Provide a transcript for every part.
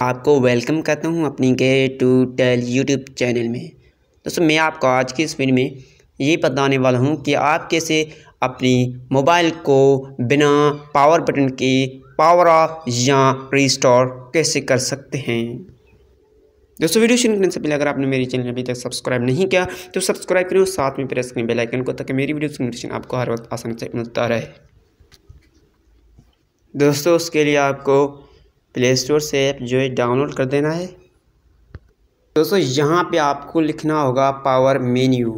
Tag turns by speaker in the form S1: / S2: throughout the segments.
S1: आपको वेलकम करता हूँ अपनी get to tell YouTube channel में दोस्तों मैं आपको आज की इस वीडियो में ये बताने वाला हूँ कि आप कैसे अपनी मोबाइल को बिना पावर बटन के पावर ऑफ या रिस्टोर कैसे कर सकते हैं दोस्तों वीडियो शुरू करने से पहले अगर आपने मेरे चैनल अभी तक सब्सक्राइब नहीं किया तो सब्सक्राइब करें और साथ में प्रेस करें बेलाइकन को ताकि मेरी वीडियो नोटिफिकेशन आपको हर वक्त आसानी से मिलता रहे दोस्तों उसके लिए आपको प्ले स्टोर से ऐप जो है डाउनलोड कर देना है दोस्तों यहाँ पे आपको लिखना होगा पावर मेन्यू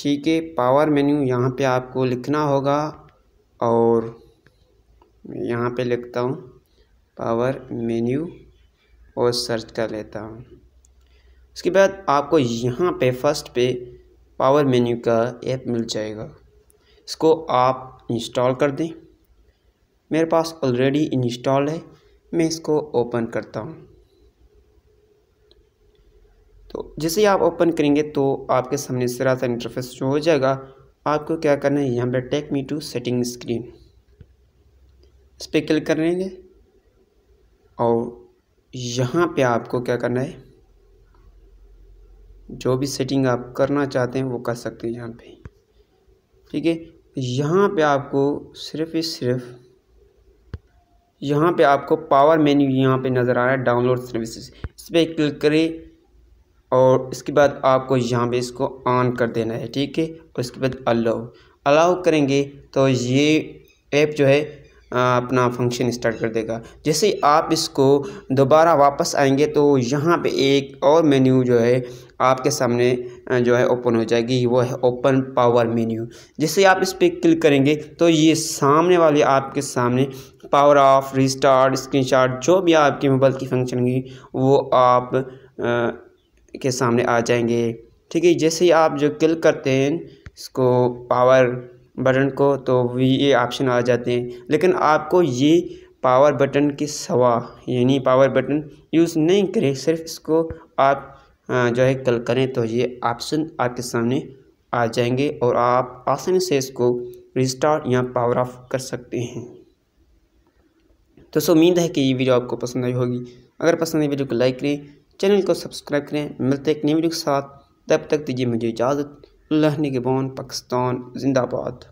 S1: ठीक है पावर मेन्यू यहाँ पे आपको लिखना होगा और यहाँ पे लिखता हूँ पावर मेन्यू और सर्च कर लेता हूँ उसके बाद आपको यहाँ पे फर्स्ट पे पावर मेन्यू का ऐप मिल जाएगा इसको आप इंस्टॉल कर दें मेरे पास ऑलरेडी इंस्टॉल है मैं इसको ओपन करता हूँ तो जैसे ही आप ओपन करेंगे तो आपके सामने इस तरह से इंटरफेस शो हो जाएगा आपको क्या करना है यहाँ पे take me to setting screen इस पर क्लिक कर लेंगे और यहाँ पे आपको क्या करना है जो भी सेटिंग आप करना चाहते हैं वो कर सकते हैं यहाँ पे ठीक है यहाँ पे आपको सिर्फ ही सिर्फ यहाँ पे आपको पावर मेन्यू यहाँ पे नज़र आ रहा है डाउनलोड सर्विसेज इस पर क्लिक करें और इसके बाद आपको यहाँ पे इसको ऑन कर देना है ठीक है और इसके बाद अलाउ अलाउ करेंगे तो ये ऐप जो है अपना फंक्शन स्टार्ट कर देगा जैसे आप इसको दोबारा वापस आएंगे तो यहाँ पे एक और मेन्यू जो है आपके सामने जो है ओपन हो जाएगी वो है ओपन पावर मेन्यू जैसे आप इस पर क्लिक करेंगे तो ये सामने वाले आपके सामने पावर ऑफ रिस्टार्ट स्क्रीनशॉट जो भी आपके मोबाइल की फंक्शन होंगी वो आप आ, के सामने आ जाएंगे ठीक है जैसे ही आप जो क्लिक करते हैं इसको पावर बटन को तो ये ऑप्शन आ जाते हैं लेकिन आपको ये पावर बटन के सवा यानी पावर बटन यूज़ नहीं करें सिर्फ इसको आप जो है कल करें तो ये ऑप्शन आपके सामने आ जाएंगे और आप आसानी से इसको रिस्टार्ट या पावर ऑफ कर सकते हैं तो सो उम्मीद है कि ये वीडियो आपको पसंद आई होगी अगर पसंद आई वीडियो को लाइक करें चैनल को सब्सक्राइब करें मिलते हैं एक नई वीडियो के साथ तब तक दीजिए मुझे इजाज़त लहने के के पाकिस्तान जिंदाबाद